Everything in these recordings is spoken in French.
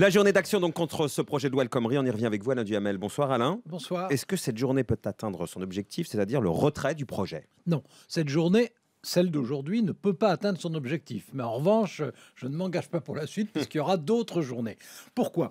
La journée d'action donc contre ce projet de loi Comrie, on y revient avec vous Alain Duhamel. Bonsoir Alain. Bonsoir. Est-ce que cette journée peut atteindre son objectif, c'est-à-dire le retrait du projet Non, cette journée celle d'aujourd'hui ne peut pas atteindre son objectif. Mais en revanche, je ne m'engage pas pour la suite parce qu'il y aura d'autres journées. Pourquoi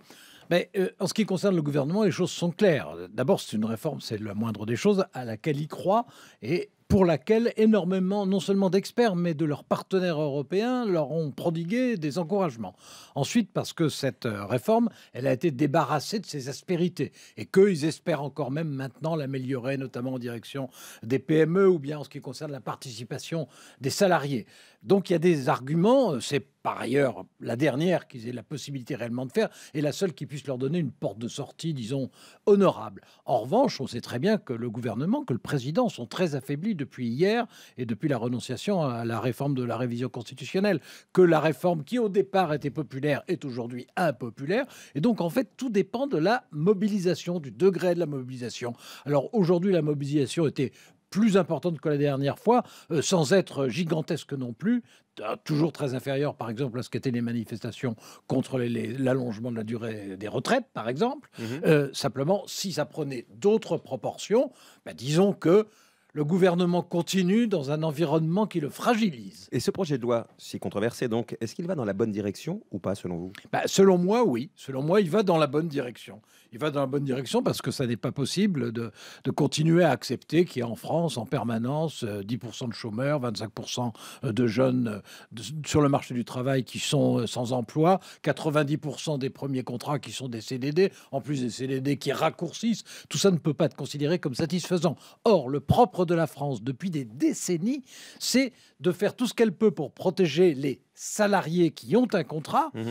mais, ben, euh, en ce qui concerne le gouvernement, les choses sont claires. D'abord, c'est une réforme, c'est la moindre des choses, à laquelle il croit. Et pour laquelle énormément, non seulement d'experts, mais de leurs partenaires européens leur ont prodigué des encouragements. Ensuite, parce que cette euh, réforme, elle a été débarrassée de ses aspérités et qu'ils espèrent encore même maintenant l'améliorer, notamment en direction des PME ou bien en ce qui concerne la participation des salariés. Donc il y a des arguments, euh, c'est par ailleurs la dernière qu'ils aient la possibilité réellement de faire est la seule qui puisse leur donner une porte de sortie, disons, honorable. En revanche, on sait très bien que le gouvernement, que le président sont très affaiblis depuis hier et depuis la renonciation à la réforme de la révision constitutionnelle, que la réforme qui au départ était populaire est aujourd'hui impopulaire. Et donc, en fait, tout dépend de la mobilisation, du degré de la mobilisation. Alors aujourd'hui, la mobilisation était plus importante que la dernière fois, euh, sans être gigantesque non plus, euh, toujours très inférieure par exemple à ce qu'étaient les manifestations contre l'allongement de la durée des retraites par exemple. Mhm. Euh, simplement, si ça prenait d'autres proportions, bah, disons que le gouvernement continue dans un environnement qui le fragilise. Et ce projet de loi, si controversé donc, est-ce qu'il va dans la bonne direction ou pas selon vous bah, Selon moi, oui. Selon moi, il va dans la bonne direction il va dans la bonne direction parce que ça n'est pas possible de, continuer à accepter qu'il y a en France en permanence 10% euh, de chômeurs, 25% euh, de jeunes euh, sur le marché du travail qui sont sans emploi, 90% des premiers contrats qui sont des CDD, en plus des CDD qui raccourcissent. Tout ça ne peut pas être considéré comme satisfaisant. Or, le propre de la France depuis des décennies, c'est de faire tout ce qu'elle peut pour protéger les salariés qui ont un contrat, mmh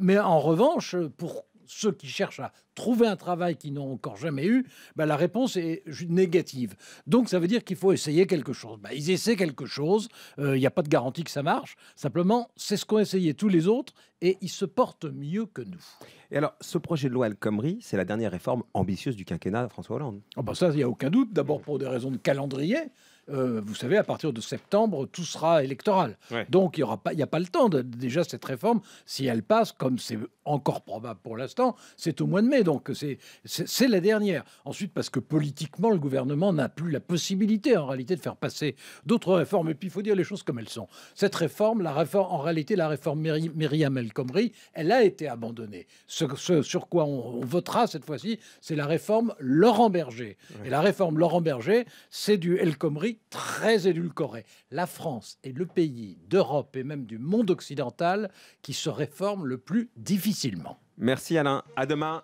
mais en revanche, pour ceux qui cherchent à trouver un travail qu'ils n'ont encore jamais eu, bah, la réponse est négative. Donc ça veut dire qu'il faut essayer quelque chose. Bah, ils essaient quelque chose, euh, il n'y a pas de garantie que ça marche, simplement c'est ce qu'ont essayé tous les autres et ils se portent mieux que nous. Et alors ce projet de loi El Khomri, c'est la dernière réforme ambitieuse du quinquennat de François Hollande. Ah bah ça, il n'y a aucun doute, d'abord pour des raisons de calendrier. Euh, vous savez, à partir de septembre, tout sera électoral. Donc, il n'y a pas le temps. De, déjà, cette réforme, si elle passe, comme c'est encore probable pour l'instant, c'est au mois de mai donc c'est la dernière. Ensuite, parce que politiquement, le gouvernement n'a plus la possibilité en réalité de faire passer d'autres réformes. Et puis, il faut dire les choses comme elles sont. Cette réforme, la réforme en réalité, la réforme Myriam El Khomri, elle a été abandonnée. Ce, sur quoi on, votera cette fois-ci, c'est la réforme Laurent Berger. Et la réforme Laurent Berger, c'est du El Khomri très édulcoré. La France est le pays d'Europe et même du monde occidental qui se réforme le plus difficilement. Merci Alain. À demain.